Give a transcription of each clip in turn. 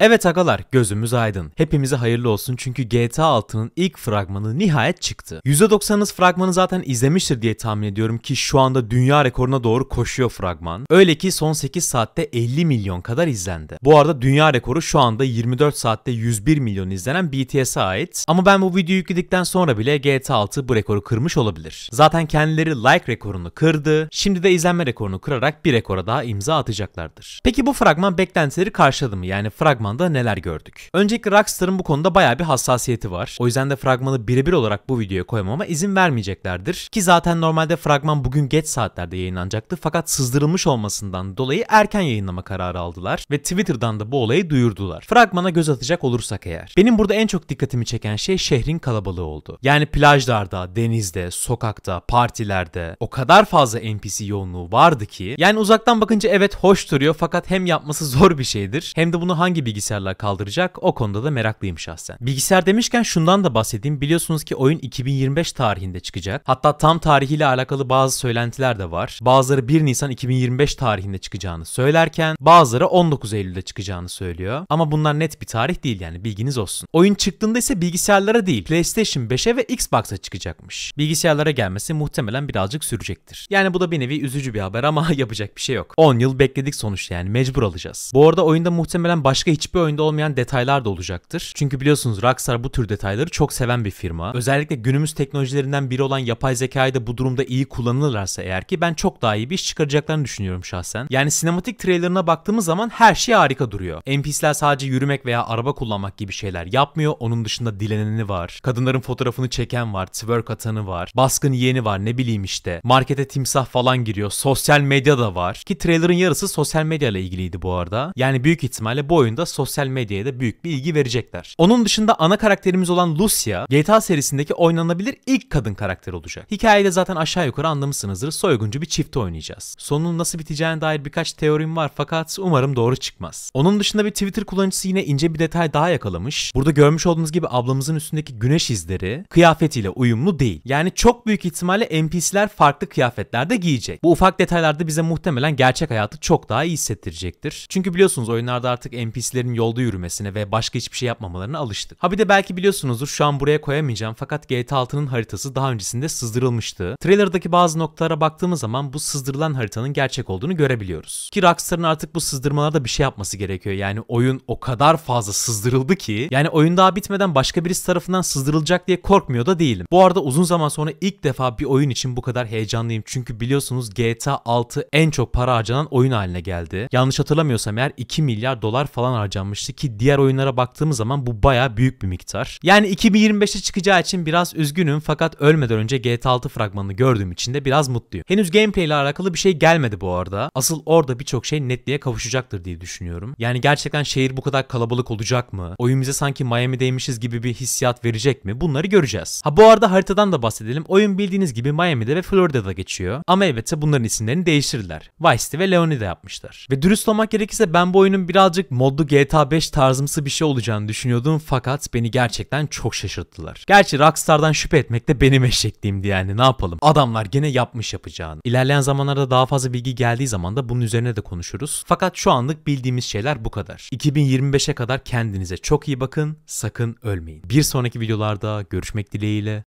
Evet agalar gözümüz aydın. Hepimize hayırlı olsun çünkü GTA 6'nın ilk fragmanı nihayet çıktı. %90'ınız fragmanı zaten izlemiştir diye tahmin ediyorum ki şu anda dünya rekoruna doğru koşuyor fragman. Öyle ki son 8 saatte 50 milyon kadar izlendi. Bu arada dünya rekoru şu anda 24 saatte 101 milyon izlenen BTS'e ait. Ama ben bu videoyu yükledikten sonra bile GTA 6 bu rekoru kırmış olabilir. Zaten kendileri like rekorunu kırdı. Şimdi de izlenme rekorunu kırarak bir rekora daha imza atacaklardır. Peki bu fragman beklentileri karşıladı mı? Yani fragman fragmanda neler gördük. Öncelikle Rockstar'ın bu konuda baya bir hassasiyeti var. O yüzden de fragmanı birebir olarak bu videoya koymama izin vermeyeceklerdir. Ki zaten normalde fragman bugün geç saatlerde yayınlanacaktı fakat sızdırılmış olmasından dolayı erken yayınlama kararı aldılar ve Twitter'dan da bu olayı duyurdular. Fragmana göz atacak olursak eğer. Benim burada en çok dikkatimi çeken şey şehrin kalabalığı oldu. Yani plajlarda, denizde, sokakta, partilerde o kadar fazla NPC yoğunluğu vardı ki yani uzaktan bakınca evet hoş duruyor fakat hem yapması zor bir şeydir hem de bunu hangi bir bilgisayarlar kaldıracak. O konuda da meraklıyım şahsen. Bilgisayar demişken şundan da bahsedeyim. Biliyorsunuz ki oyun 2025 tarihinde çıkacak. Hatta tam tarihiyle alakalı bazı söylentiler de var. Bazıları 1 Nisan 2025 tarihinde çıkacağını söylerken bazıları 19 Eylül'de çıkacağını söylüyor. Ama bunlar net bir tarih değil yani bilginiz olsun. Oyun çıktığında ise bilgisayarlara değil PlayStation 5'e ve Xbox'a çıkacakmış. Bilgisayarlara gelmesi muhtemelen birazcık sürecektir. Yani bu da bir nevi üzücü bir haber ama yapacak bir şey yok. 10 yıl bekledik sonuçta yani mecbur alacağız. Bu arada oyunda muhtemelen başka hiç hiçbir oyunda olmayan detaylar da olacaktır. Çünkü biliyorsunuz Rockstar bu tür detayları çok seven bir firma. Özellikle günümüz teknolojilerinden biri olan yapay zekayı da bu durumda iyi kullanırlarsa eğer ki ben çok daha iyi bir iş çıkaracaklarını düşünüyorum şahsen. Yani sinematik trailerına baktığımız zaman her şey harika duruyor. NPC'ler sadece yürümek veya araba kullanmak gibi şeyler yapmıyor. Onun dışında dileneni var. Kadınların fotoğrafını çeken var. Twerk atanı var. Baskın yeni var. Ne bileyim işte. Markete timsah falan giriyor. Sosyal medya da var. Ki trailerın yarısı sosyal medya ile ilgiliydi bu arada. Yani büyük ihtimalle bu oyunda sosyal medyaya da büyük bir ilgi verecekler. Onun dışında ana karakterimiz olan Lucia, GTA serisindeki oynanabilir ilk kadın karakter olacak. Hikayede zaten aşağı yukarı anlamışsınızdır soyguncu bir çifti oynayacağız. Sonunun nasıl biteceğine dair birkaç teorim var fakat umarım doğru çıkmaz. Onun dışında bir Twitter kullanıcısı yine ince bir detay daha yakalamış. Burada görmüş olduğunuz gibi ablamızın üstündeki güneş izleri kıyafetiyle uyumlu değil. Yani çok büyük ihtimalle NPC'ler farklı kıyafetlerde giyecek. Bu ufak detaylarda bize muhtemelen gerçek hayatı çok daha iyi hissettirecektir. Çünkü biliyorsunuz oyunlarda artık NPC'lerin köpeklerin yolda yürümesine ve başka hiçbir şey yapmamalarına alıştık. Ha bir de belki biliyorsunuzdur şu an buraya koyamayacağım fakat GTA 6'nın haritası daha öncesinde sızdırılmıştı. Trailer'daki bazı noktalara baktığımız zaman bu sızdırılan haritanın gerçek olduğunu görebiliyoruz. Ki Rockstar'ın artık bu sızdırmalarda bir şey yapması gerekiyor. Yani oyun o kadar fazla sızdırıldı ki yani oyun daha bitmeden başka birisi tarafından sızdırılacak diye korkmuyor da değilim. Bu arada uzun zaman sonra ilk defa bir oyun için bu kadar heyecanlıyım. Çünkü biliyorsunuz GTA 6 en çok para harcanan oyun haline geldi. Yanlış hatırlamıyorsam eğer 2 milyar dolar falan harcadı harcanmıştı ki diğer oyunlara baktığımız zaman bu baya büyük bir miktar. Yani 2025'e çıkacağı için biraz üzgünüm fakat ölmeden önce GTA 6 fragmanını gördüğüm için de biraz mutluyum. Henüz gameplay ile alakalı bir şey gelmedi bu arada. Asıl orada birçok şey netliğe kavuşacaktır diye düşünüyorum. Yani gerçekten şehir bu kadar kalabalık olacak mı? Oyun bize sanki Miami'deymişiz gibi bir hissiyat verecek mi? Bunları göreceğiz. Ha bu arada haritadan da bahsedelim. Oyun bildiğiniz gibi Miami'de ve Florida'da geçiyor. Ama elbette bunların isimlerini değiştirdiler. Vice City ve de yapmışlar. Ve dürüst olmak gerekirse ben bu oyunun birazcık modlu GTA GTA 5 tarzımsı bir şey olacağını düşünüyordum fakat beni gerçekten çok şaşırttılar. Gerçi Rockstar'dan şüphe etmek de benim eşekliğimdi yani ne yapalım. Adamlar gene yapmış yapacağını. İlerleyen zamanlarda daha fazla bilgi geldiği zaman da bunun üzerine de konuşuruz. Fakat şu anlık bildiğimiz şeyler bu kadar. 2025'e kadar kendinize çok iyi bakın, sakın ölmeyin. Bir sonraki videolarda görüşmek dileğiyle.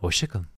Hoşçakalın.